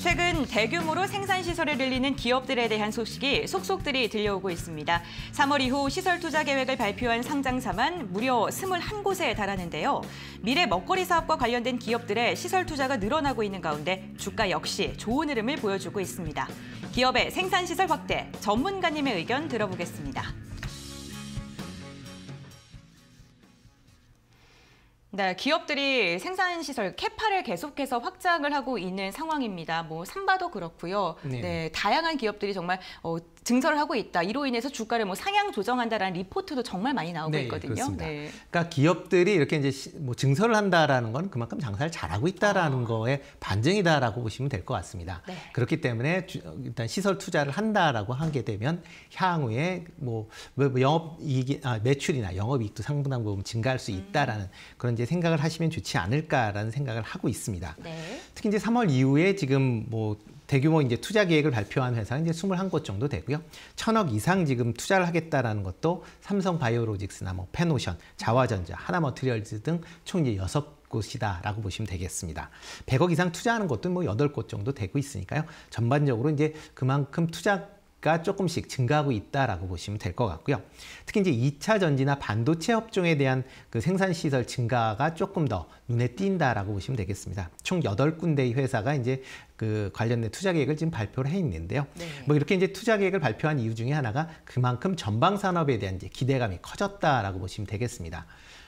최근 대규모로 생산 시설을 늘리는 기업들에 대한 소식이 속속들이 들려오고 있습니다. 3월 이후 시설 투자 계획을 발표한 상장사만 무려 21곳에 달하는데요. 미래 먹거리 사업과 관련된 기업들의 시설 투자가 늘어나고 있는 가운데 주가 역시 좋은 흐름을 보여주고 있습니다. 기업의 생산 시설 확대, 전문가님의 의견 들어보겠습니다. 네, 기업들이 생산 시설 캐파를 계속해서 확장을 하고 있는 상황입니다. 뭐 삼바도 그렇고요. 네, 네 다양한 기업들이 정말 어, 증설을 하고 있다. 이로 인해서 주가를 뭐 상향 조정한다라는 리포트도 정말 많이 나오고 네, 있거든요. 그렇습니다. 네. 그러니까 기업들이 이렇게 이제 뭐 증설을 한다라는 건 그만큼 장사를 잘하고 있다라는 아. 거에 반증이다라고 보시면 될 것 같습니다. 네. 그렇기 때문에 주, 일단 시설 투자를 한다라고 하게 되면 향후에 뭐, 뭐 영업 이익 아, 매출이나 영업 이익도 상당 부분 증가할 수 음. 있다라는 음. 그런 이제 생각을 하시면 좋지 않을까라는 생각을 하고 있습니다. 네. 특히 이제 3월 이후에 지금 뭐 대규모 이제 투자 계획을 발표한 회사는 이제 21곳 정도 되고요. 천억 이상 지금 투자를 하겠다라는 것도 삼성 바이오로직스나 뭐 페노션, 자화전자, 하나머트리얼즈 등 총 이제 6곳이다라고 보시면 되겠습니다. 100억 이상 투자하는 것도 뭐 8곳 정도 되고 있으니까요. 전반적으로 이제 그만큼 투자 가 조금씩 증가하고 있다라고 보시면 될 것 같고요. 특히 이제 2차 전지나 반도체 업종에 대한 그 생산 시설 증가가 조금 더 눈에 띈다라고 보시면 되겠습니다. 총 8군데의 회사가 이제 그 관련된 투자 계획을 지금 발표를 해 있는데요. 네. 뭐 이렇게 이제 투자 계획을 발표한 이유 중에 하나가 그만큼 전방 산업에 대한 이제 기대감이 커졌다라고 보시면 되겠습니다.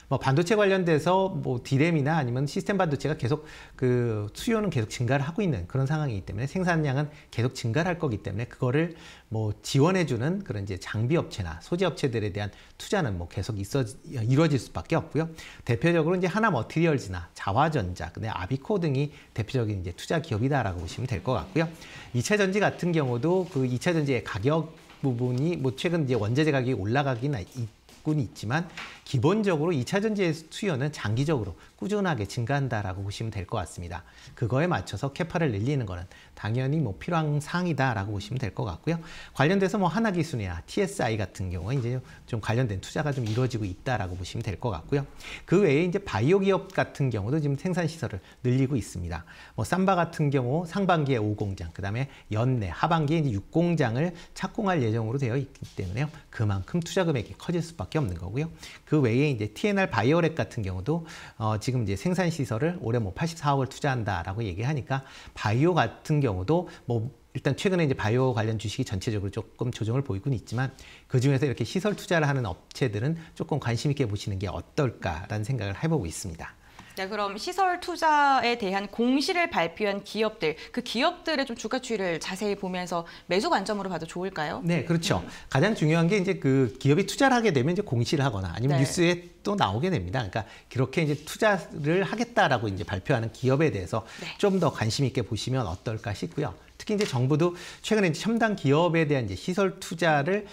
뭐 반도체 관련돼서 뭐 디램이나 아니면 시스템 반도체가 계속 그 수요는 계속 증가를 하고 있는 그런 상황이기 때문에 생산량은 계속 증가를 할 거기 때문에 그거를 뭐 지원해주는 그런 이제 장비 업체나 소재 업체들에 대한 투자는 뭐 계속 있어 이루어질 수밖에 없고요. 대표적으로 이제 하나 머티리얼즈나 자화전자, 근데 아비코 등이 대표적인 이제 투자 기업이다라고 보시면 될 것 같고요. 이차 전지 같은 경우도 그이차 전지의 가격 부분이 뭐 최근 이제 원자재 가격이 올라가긴 바꾼 있지만 기본적으로 2차 전지의 수요는 장기적으로 꾸준하게 증가한다라고 보시면 될 것 같습니다. 그거에 맞춰서 캐파를 늘리는 것은 당연히 뭐 필요한 사항이다라고 보시면 될 것 같고요. 관련돼서 뭐하나기술이나 TSI 같은 경우는 이제 좀 관련된 투자가 좀 이루어지고 있다라고 보시면 될 것 같고요. 그 외에 이제 바이오 기업 같은 경우도 지금 생산 시설을 늘리고 있습니다. 뭐 삼바 같은 경우 상반기에 5공장, 그다음에 연내 하반기에 이제 6공장을 착공할 예정으로 되어 있기 때문에 그만큼 투자 금액이 커질 수밖에 수밖에 없는 거고요. 그 외에 이제 TNR 바이오렉 같은 경우도 어, 지금 이제 생산 시설을 올해 뭐 84억을 투자한다라고 얘기하니까 바이오 같은 경우도 뭐 일단 최근에 이제 바이오 관련 주식이 전체적으로 조금 조정을 보이고는 있지만 그중에서 이렇게 시설 투자를 하는 업체들은 조금 관심 있게 보시는 게 어떨까라는 생각을 해보고 있습니다. 네, 그럼 시설 투자에 대한 공시를 발표한 기업들, 그 기업들의 좀 주가 추이를 자세히 보면서 매수 관점으로 봐도 좋을까요? 네, 그렇죠. 음. 가장 중요한 게 이제 그 기업이 투자를 하게 되면 이제 공시를 하거나 아니면 네. 뉴스에 또 나오게 됩니다. 그러니까 그렇게 이제 투자를 하겠다라고 이제 발표하는 기업에 대해서 네. 좀더 관심 있게 보시면 어떨까 싶고요. 특히 이제 정부도 최근에 이제 첨단 기업에 대한 이제 시설 투자를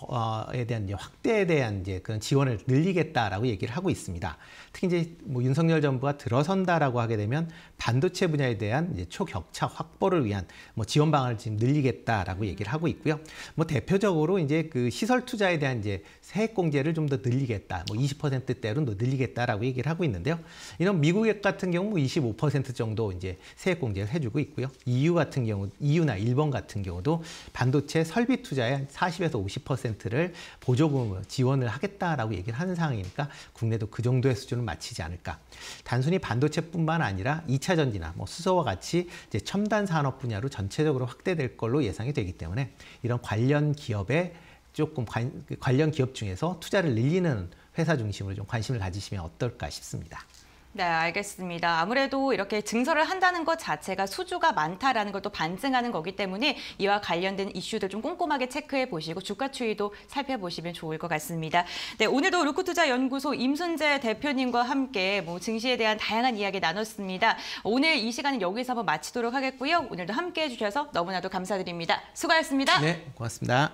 어에 대한 이제 확대에 대한 이제 그런 지원을 늘리겠다라고 얘기를 하고 있습니다. 특히 이제 뭐 윤석열 정부가 들어선다라고 하게 되면 반도체 분야에 대한 이제 초격차 확보를 위한 뭐 지원 방안을 지금 늘리겠다라고 얘기를 하고 있고요. 뭐 대표적으로 이제 그 시설 투자에 대한 이제 세액 공제를 좀 더 늘리겠다. 뭐 20%대로 늘리겠다라고 얘기를 하고 있는데요. 이런 미국 같은 경우 25% 뭐 정도 이제 세액 공제를 해 주고 있고요. EU 같은 경우 EU나 일본 같은 경우도 반도체 설비 투자에 40에서 50% 50%를 보조금 지원을 하겠다라고 얘기를 하는 상황이니까 국내도 그 정도의 수준을 마치지 않을까. 단순히 반도체뿐만 아니라 2차 전지나 뭐 수소와 같이 이제 첨단 산업 분야로 전체적으로 확대될 걸로 예상이 되기 때문에 이런 관련 기업에 조금 관, 관련 기업 중에서 투자를 늘리는 회사 중심으로 좀 관심을 가지시면 어떨까 싶습니다. 네, 알겠습니다. 아무래도 이렇게 증설을 한다는 것 자체가 수주가 많다라는 것도 반증하는 거기 때문에 이와 관련된 이슈들 좀 꼼꼼하게 체크해 보시고 주가 추이도 살펴보시면 좋을 것 같습니다. 네, 오늘도 루크투자연구소 임순재 대표님과 함께 뭐 증시에 대한 다양한 이야기 나눴습니다. 오늘 이 시간은 여기서 한번 마치도록 하겠고요. 오늘도 함께해 주셔서 너무나도 감사드립니다. 수고하셨습니다. 네, 고맙습니다.